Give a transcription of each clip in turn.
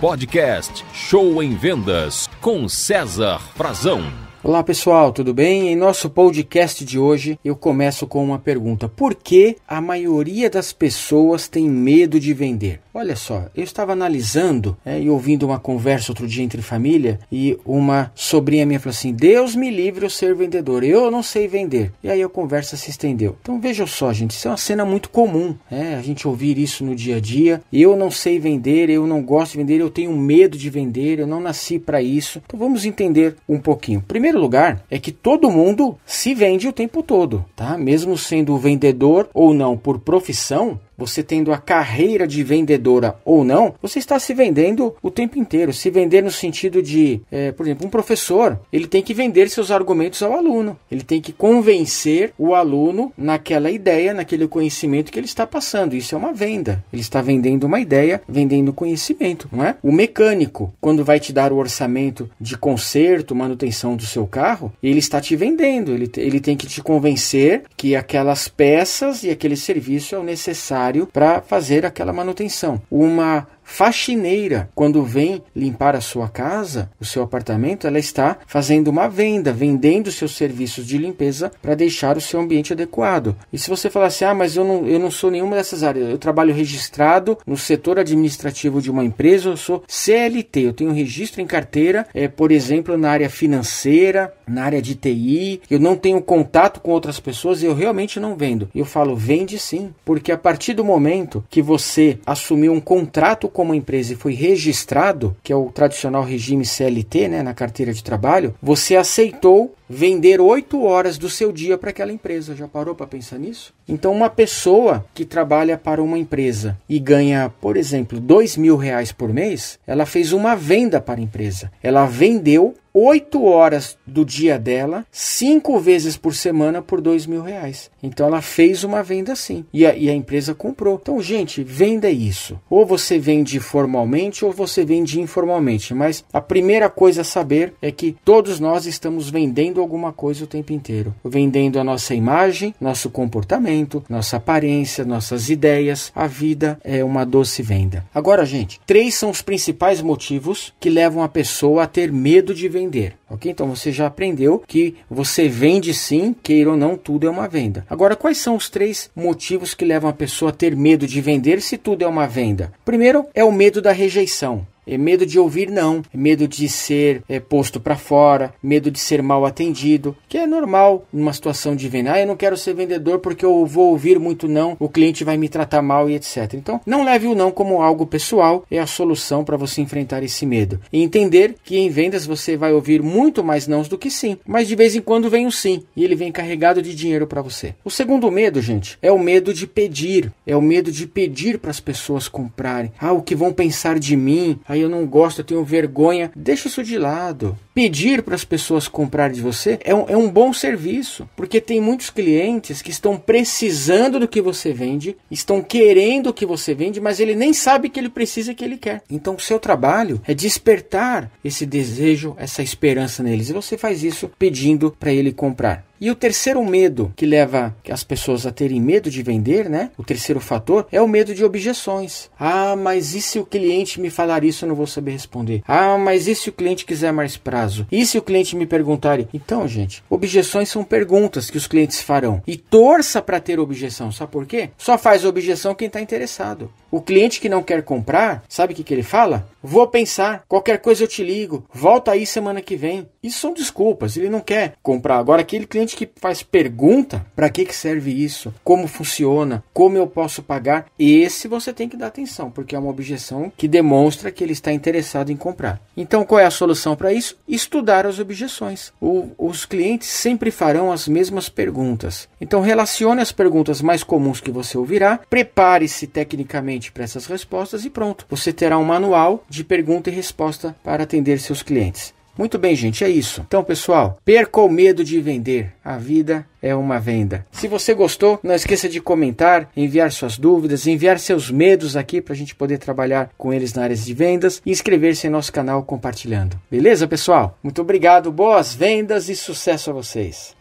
Podcast Show em Vendas com César Frazão. Olá pessoal, tudo bem? Em nosso podcast de hoje eu começo com uma pergunta: por que a maioria das pessoas tem medo de vender? Olha só, eu estava analisando é, e ouvindo uma conversa outro dia entre família e uma sobrinha minha falou assim: Deus me livre eu ser vendedor, eu não sei vender. E aí a conversa se estendeu. Então vejam só, gente, isso é uma cena muito comum, é, a gente ouvir isso no dia a dia. Eu não sei vender, eu não gosto de vender, eu tenho medo de vender, eu não nasci para isso. Então vamos entender um pouquinho. Primeiro lugar é que todo mundo se vende o tempo todo, tá? Mesmo sendo vendedor ou não por profissão, você tendo a carreira de vendedora ou não, você está se vendendo o tempo inteiro. Se vender no sentido de, é, por exemplo, um professor, ele tem que vender seus argumentos ao aluno. Ele tem que convencer o aluno naquela ideia, naquele conhecimento que ele está passando. Isso é uma venda. Ele está vendendo uma ideia, vendendo conhecimento, não é? O mecânico, quando vai te dar o orçamento de conserto, manutenção do seu carro, ele está te vendendo. Ele, ele tem que te convencer que aquelas peças e aquele serviço é o necessário necessário para fazer aquela manutenção. Uma faxineira, quando vem limpar a sua casa, o seu apartamento, ela está fazendo uma venda, vendendo seus serviços de limpeza para deixar o seu ambiente adequado. E se você falar assim, ah, mas eu não, eu não sou nenhuma dessas áreas, eu trabalho registrado no setor administrativo de uma empresa, eu sou CLT, eu tenho registro em carteira, é, por exemplo, na área financeira, na área de TI, eu não tenho contato com outras pessoas e eu realmente não vendo. Eu falo, vende sim, porque a partir do momento que você assumiu um contrato como empresa e foi registrado, que é o tradicional regime CLT, né, na carteira de trabalho, você aceitou vender oito horas do seu dia para aquela empresa. Já parou para pensar nisso? Então, uma pessoa que trabalha para uma empresa e ganha, por exemplo, dois mil reais por mês, ela fez uma venda para a empresa. Ela vendeu oito horas do dia dela, cinco vezes por semana por dois mil reais. Então ela fez uma venda assim e e a empresa comprou. Então, gente, venda é isso. Ou você vende formalmente ou você vende informalmente. Mas a primeira coisa a saber é que todos nós estamos vendendo vendendo alguma coisa o tempo inteiro, vendendo a nossa imagem, nosso comportamento, nossa aparência, nossas ideias. A vida é uma doce venda. Agora, gente, três são os principais motivos que levam a pessoa a ter medo de vender. Ok? Então você já aprendeu que você vende sim, queira ou não, tudo é uma venda. Agora, quais são os três motivos que levam a pessoa a ter medo de vender se tudo é uma venda? Primeiro é o medo da rejeição. É medo de ouvir não, é medo de ser é, posto para fora, medo de ser mal atendido, que é normal numa situação de venda. Ah, eu não quero ser vendedor porque eu vou ouvir muito não, o cliente vai me tratar mal e etc. Então, não leve o não como algo pessoal, é a solução para você enfrentar esse medo. E entender que em vendas você vai ouvir muito mais nãos do que sim, mas de vez em quando vem o um sim e ele vem carregado de dinheiro para você. O segundo medo, gente, é o medo de pedir, é o medo de pedir para as pessoas comprarem. Ah, o que vão pensar de mim? Ah, aí eu não gosto, eu tenho vergonha. Deixa isso de lado. Pedir para as pessoas comprar de você é um, é um bom serviço, porque tem muitos clientes que estão precisando do que você vende, estão querendo o que você vende, mas ele nem sabe que ele precisa e que ele quer. Então, o seu trabalho é despertar esse desejo, essa esperança neles. E você faz isso pedindo para ele comprar. E o terceiro medo que leva as pessoas a terem medo de vender, né? O terceiro fator é o medo de objeções. Ah, mas e se o cliente me falar isso, eu não vou saber responder. Ah, mas e se o cliente quiser mais prazo? E se o cliente me perguntar? Então, gente, objeções são perguntas que os clientes farão. E torça para ter objeção, sabe por quê? Só faz objeção quem está interessado. O cliente que não quer comprar, sabe o que, que ele fala? Vou pensar, qualquer coisa eu te ligo, volta aí semana que vem. Isso são desculpas, ele não quer comprar agora aquele cliente gente que faz pergunta, para que que serve isso? Como funciona? Como eu posso pagar? Esse você tem que dar atenção, porque é uma objeção que demonstra que ele está interessado em comprar. Então, qual é a solução para isso? Estudar as objeções. O, os clientes sempre farão as mesmas perguntas. Então, relacione as perguntas mais comuns que você ouvirá, prepare-se tecnicamente para essas respostas e pronto. Você terá um manual de pergunta e resposta para atender seus clientes. Muito bem, gente, é isso. Então, pessoal, perca o medo de vender. A vida é uma venda. Se você gostou, não esqueça de comentar, enviar suas dúvidas, enviar seus medos aqui para a gente poder trabalhar com eles na área de vendas e inscrever-se em nosso canal compartilhando. Beleza, pessoal? Muito obrigado, boas vendas e sucesso a vocês.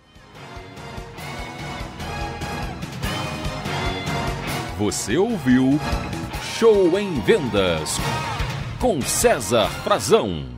Você ouviu Show em Vendas com César Frazão.